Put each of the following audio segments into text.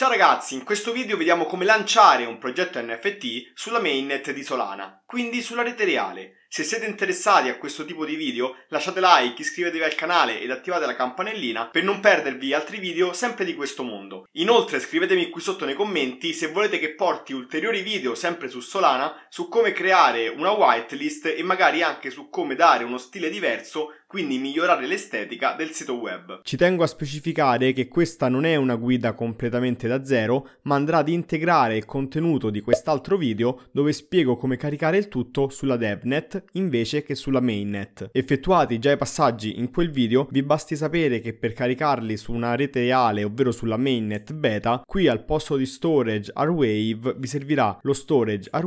Ciao ragazzi, in questo video vediamo come lanciare un progetto NFT sulla mainnet di Solana, quindi sulla rete reale, se siete interessati a questo tipo di video lasciate like, iscrivetevi al canale ed attivate la campanellina per non perdervi altri video sempre di questo mondo. Inoltre scrivetemi qui sotto nei commenti se volete che porti ulteriori video sempre su Solana su come creare una whitelist e magari anche su come dare uno stile diverso quindi migliorare l'estetica del sito web. Ci tengo a specificare che questa non è una guida completamente da zero, ma andrà ad integrare il contenuto di quest'altro video dove spiego come caricare il tutto sulla DevNet invece che sulla mainnet. Effettuati già i passaggi in quel video, vi basti sapere che per caricarli su una rete reale, ovvero sulla mainnet beta, qui al posto di storage r vi servirà lo storage r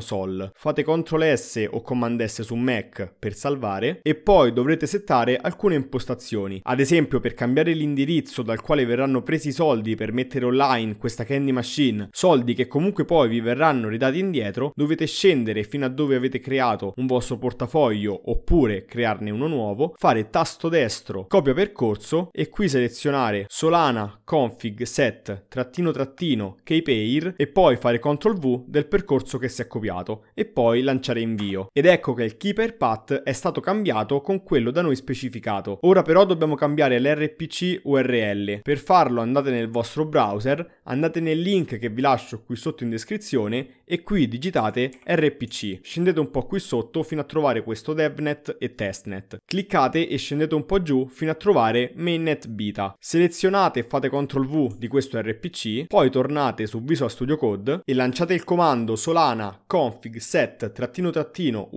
sol, fate Ctrl S o Command S su Mac per salvare e poi dovrete settare alcune impostazioni, ad esempio per cambiare l'indirizzo dal quale verranno presi i soldi per mettere online questa candy machine, soldi che comunque poi vi verranno ridati indietro, dovete scendere fino a dove avete creato un vostro portafoglio oppure crearne uno nuovo, fare tasto destro, copia percorso e qui selezionare Solana config set trattino trattino keypair e poi fare Ctrl V del percorso che che si è copiato e poi lanciare invio. Ed ecco che il keeper path è stato cambiato con quello da noi specificato. Ora però dobbiamo cambiare l'RPC URL. Per farlo andate nel vostro browser, andate nel link che vi lascio qui sotto in descrizione e qui digitate RPC. Scendete un po' qui sotto fino a trovare questo devnet e testnet. Cliccate e scendete un po' giù fino a trovare mainnet beta. Selezionate e fate CTRL V di questo RPC, poi tornate su Visual Studio Code e lanciate il comando solano sana config set-url trattino trattino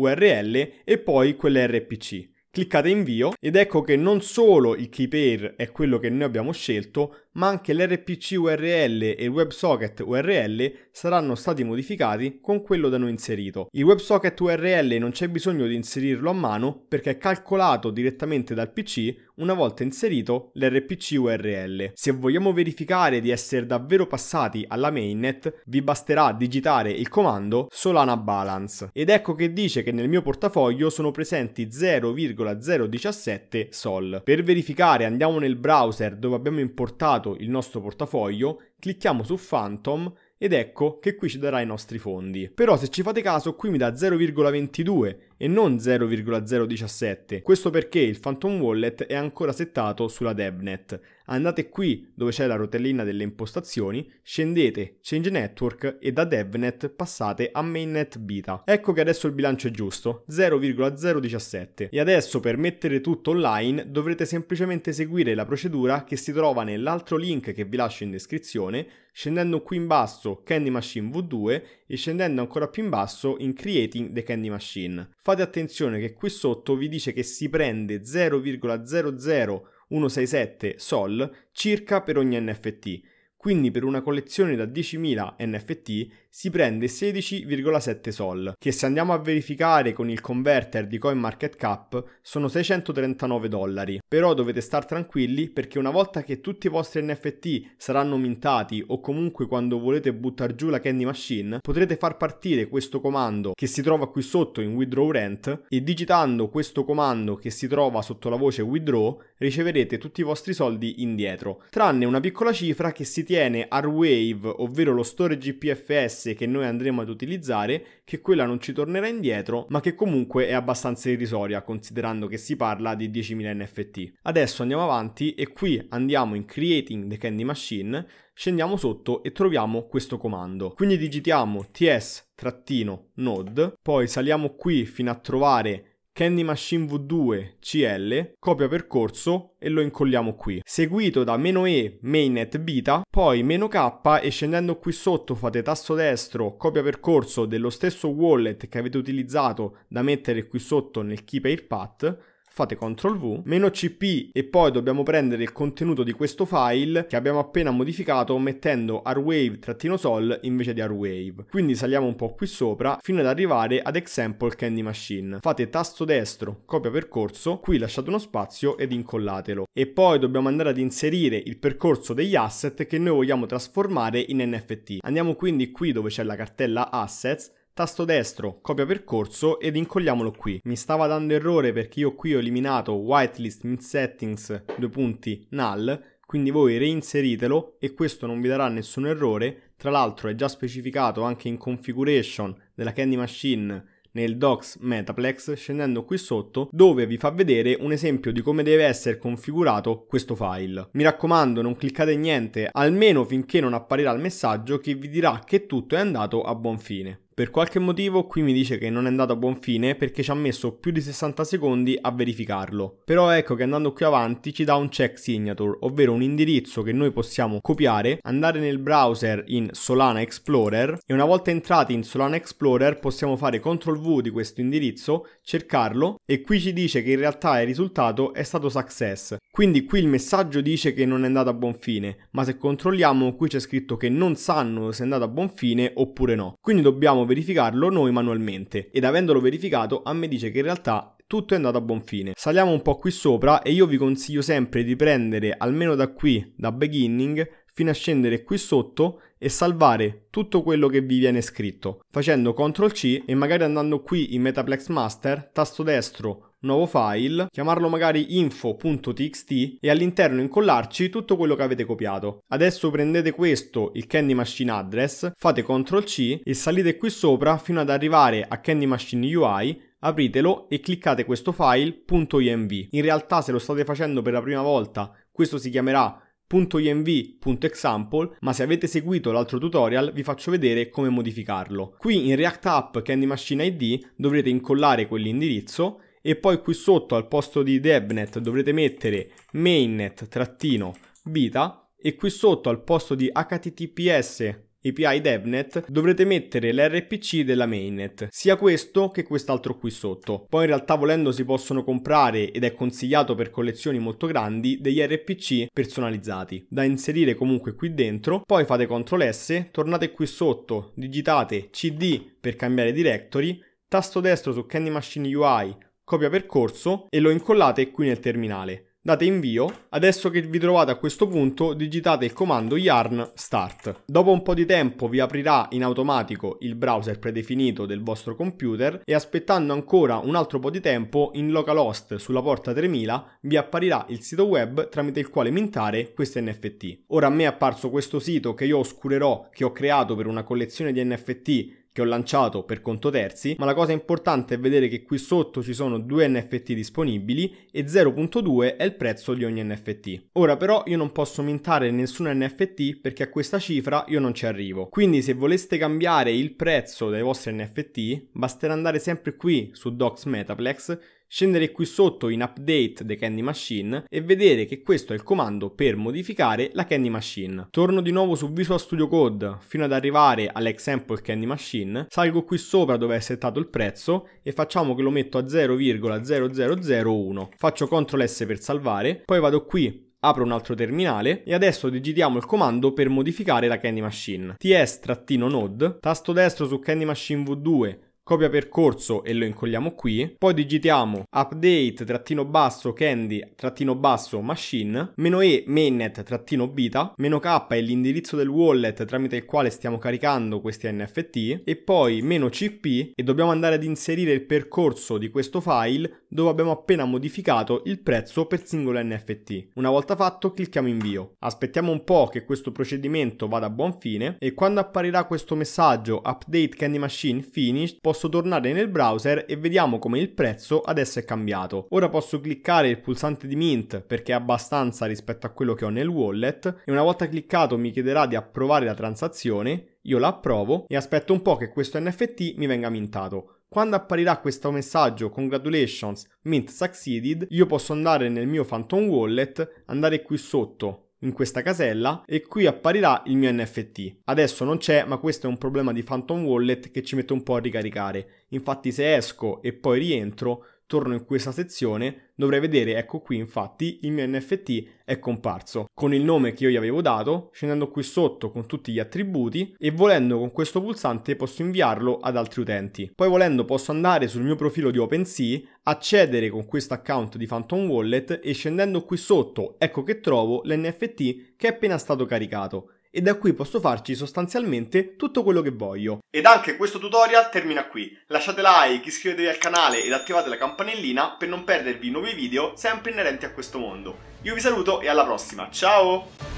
e poi quell'rpc. Cliccate invio ed ecco che non solo il key pair è quello che noi abbiamo scelto, ma anche l'RPC URL e il WebSocket URL saranno stati modificati con quello da noi inserito. Il WebSocket URL non c'è bisogno di inserirlo a mano perché è calcolato direttamente dal PC una volta inserito l'RPC URL. Se vogliamo verificare di essere davvero passati alla mainnet, vi basterà digitare il comando Solana Balance. Ed ecco che dice che nel mio portafoglio sono presenti 0,017 Sol. Per verificare andiamo nel browser dove abbiamo importato creato il nostro portafoglio, clicchiamo su Phantom ed ecco che qui ci darà i nostri fondi. Però se ci fate caso qui mi dà 0,22 e non 0,017. Questo perché il Phantom Wallet è ancora settato sulla DevNet. Andate qui dove c'è la rotellina delle impostazioni, scendete Change Network e da DevNet passate a Mainnet Beta. Ecco che adesso il bilancio è giusto, 0,017. E adesso per mettere tutto online dovrete semplicemente seguire la procedura che si trova nell'altro link che vi lascio in descrizione, scendendo qui in basso Candy Machine V2 e scendendo ancora più in basso in Creating the Candy Machine. Fate attenzione che qui sotto vi dice che si prende 0,001 167 SOL circa per ogni NFT quindi per una collezione da 10.000 NFT si prende 16,7 sol, che se andiamo a verificare con il converter di CoinMarketCap sono 639 dollari. Però dovete star tranquilli perché una volta che tutti i vostri NFT saranno mintati o comunque quando volete buttare giù la Candy Machine, potrete far partire questo comando che si trova qui sotto in Withdraw Rent e digitando questo comando che si trova sotto la voce Withdraw riceverete tutti i vostri soldi indietro, tranne una piccola cifra che si ritiene R-Wave, ovvero lo storage GPFS che noi andremo ad utilizzare, che quella non ci tornerà indietro, ma che comunque è abbastanza irrisoria considerando che si parla di 10.000 NFT. Adesso andiamo avanti e qui andiamo in Creating the Candy Machine, scendiamo sotto e troviamo questo comando. Quindi digitiamo ts-node, poi saliamo qui fino a trovare Candy Machine V2 CL, copia percorso e lo incolliamo qui. Seguito da meno "-e", mainnet beta, poi meno "-k e scendendo qui sotto fate tasto destro, copia percorso dello stesso wallet che avete utilizzato da mettere qui sotto nel key pair path, fate CTRL V, meno CP e poi dobbiamo prendere il contenuto di questo file che abbiamo appena modificato mettendo rwave-sol invece di rwave. Quindi saliamo un po' qui sopra fino ad arrivare ad example candy machine. Fate tasto destro, copia percorso, qui lasciate uno spazio ed incollatelo. E poi dobbiamo andare ad inserire il percorso degli asset che noi vogliamo trasformare in NFT. Andiamo quindi qui dove c'è la cartella assets Tasto destro, copia percorso ed incolliamolo qui. Mi stava dando errore perché io qui ho eliminato whitelist min settings, due punti, null, quindi voi reinseritelo e questo non vi darà nessun errore. Tra l'altro è già specificato anche in configuration della Candy Machine nel docs Metaplex scendendo qui sotto dove vi fa vedere un esempio di come deve essere configurato questo file. Mi raccomando non cliccate niente almeno finché non apparirà il messaggio che vi dirà che tutto è andato a buon fine. Per qualche motivo qui mi dice che non è andato a buon fine perché ci ha messo più di 60 secondi a verificarlo. Però ecco che andando qui avanti ci dà un check signature, ovvero un indirizzo che noi possiamo copiare, andare nel browser in Solana Explorer e una volta entrati in Solana Explorer possiamo fare CTRL V di questo indirizzo, cercarlo e qui ci dice che in realtà il risultato è stato success. Quindi qui il messaggio dice che non è andato a buon fine, ma se controlliamo qui c'è scritto che non sanno se è andato a buon fine oppure no. Quindi dobbiamo verificarlo noi manualmente ed avendolo verificato a me dice che in realtà tutto è andato a buon fine. Saliamo un po' qui sopra e io vi consiglio sempre di prendere almeno da qui, da beginning, fino a scendere qui sotto e salvare tutto quello che vi viene scritto facendo CTRL C e magari andando qui in Metaplex Master, tasto destro nuovo file, chiamarlo magari info.txt e all'interno incollarci tutto quello che avete copiato. Adesso prendete questo, il Candy Machine Address, fate CTRL C e salite qui sopra fino ad arrivare a Candy Machine UI apritelo e cliccate questo file.env. In realtà se lo state facendo per la prima volta questo si chiamerà .env.example, ma se avete seguito l'altro tutorial vi faccio vedere come modificarlo. Qui in React App Candy Machine ID dovrete incollare quell'indirizzo e poi qui sotto al posto di devnet dovrete mettere mainnet-beta e qui sotto al posto di https API DevNet dovrete mettere l'RPC della mainnet, sia questo che quest'altro qui sotto. Poi in realtà volendo si possono comprare, ed è consigliato per collezioni molto grandi, degli RPC personalizzati, da inserire comunque qui dentro, poi fate CTRL S, tornate qui sotto, digitate CD per cambiare directory, tasto destro su Candy Machine UI copia percorso e lo incollate qui nel terminale. Date invio, adesso che vi trovate a questo punto digitate il comando yarn start. Dopo un po' di tempo vi aprirà in automatico il browser predefinito del vostro computer e aspettando ancora un altro po' di tempo in localhost sulla porta 3000 vi apparirà il sito web tramite il quale mintare questo NFT. Ora a me è apparso questo sito che io oscurerò che ho creato per una collezione di NFT che ho lanciato per conto terzi, ma la cosa importante è vedere che qui sotto ci sono due NFT disponibili e 0.2 è il prezzo di ogni NFT. Ora però io non posso mintare nessun NFT perché a questa cifra io non ci arrivo. Quindi se voleste cambiare il prezzo dei vostri NFT, basterà andare sempre qui su Docs Metaplex scendere qui sotto in update the candy machine e vedere che questo è il comando per modificare la candy machine. Torno di nuovo su Visual Studio Code fino ad arrivare all'example candy machine, salgo qui sopra dove è settato il prezzo e facciamo che lo metto a 0,0001, faccio CTRL S per salvare, poi vado qui apro un altro terminale e adesso digitiamo il comando per modificare la Candy Machine. ts-node, tasto destro su Candy Machine V2 copia percorso e lo incolliamo qui, poi digitiamo update trattino basso candy trattino basso machine, meno e mainnet trattino beta, meno k è l'indirizzo del wallet tramite il quale stiamo caricando questi NFT e poi meno cp e dobbiamo andare ad inserire il percorso di questo file dove abbiamo appena modificato il prezzo per singolo NFT. Una volta fatto clicchiamo invio. Aspettiamo un po' che questo procedimento vada a buon fine e quando apparirà questo messaggio Update Candy Machine Finished posso tornare nel browser e vediamo come il prezzo adesso è cambiato. Ora posso cliccare il pulsante di Mint perché è abbastanza rispetto a quello che ho nel wallet e una volta cliccato mi chiederà di approvare la transazione io la approvo e aspetto un po' che questo NFT mi venga mintato. Quando apparirà questo messaggio Congratulations, Mint Succeeded, io posso andare nel mio Phantom Wallet, andare qui sotto in questa casella e qui apparirà il mio NFT. Adesso non c'è, ma questo è un problema di Phantom Wallet che ci mette un po' a ricaricare. Infatti se esco e poi rientro torno in questa sezione, dovrei vedere, ecco qui infatti, il mio NFT è comparso con il nome che io gli avevo dato, scendendo qui sotto con tutti gli attributi e volendo con questo pulsante posso inviarlo ad altri utenti. Poi volendo posso andare sul mio profilo di OpenSea, accedere con questo account di Phantom Wallet e scendendo qui sotto ecco che trovo l'NFT che è appena stato caricato e da qui posso farci sostanzialmente tutto quello che voglio. Ed anche questo tutorial termina qui. Lasciate like, iscrivetevi al canale ed attivate la campanellina per non perdervi nuovi video sempre inerenti a questo mondo. Io vi saluto e alla prossima, ciao!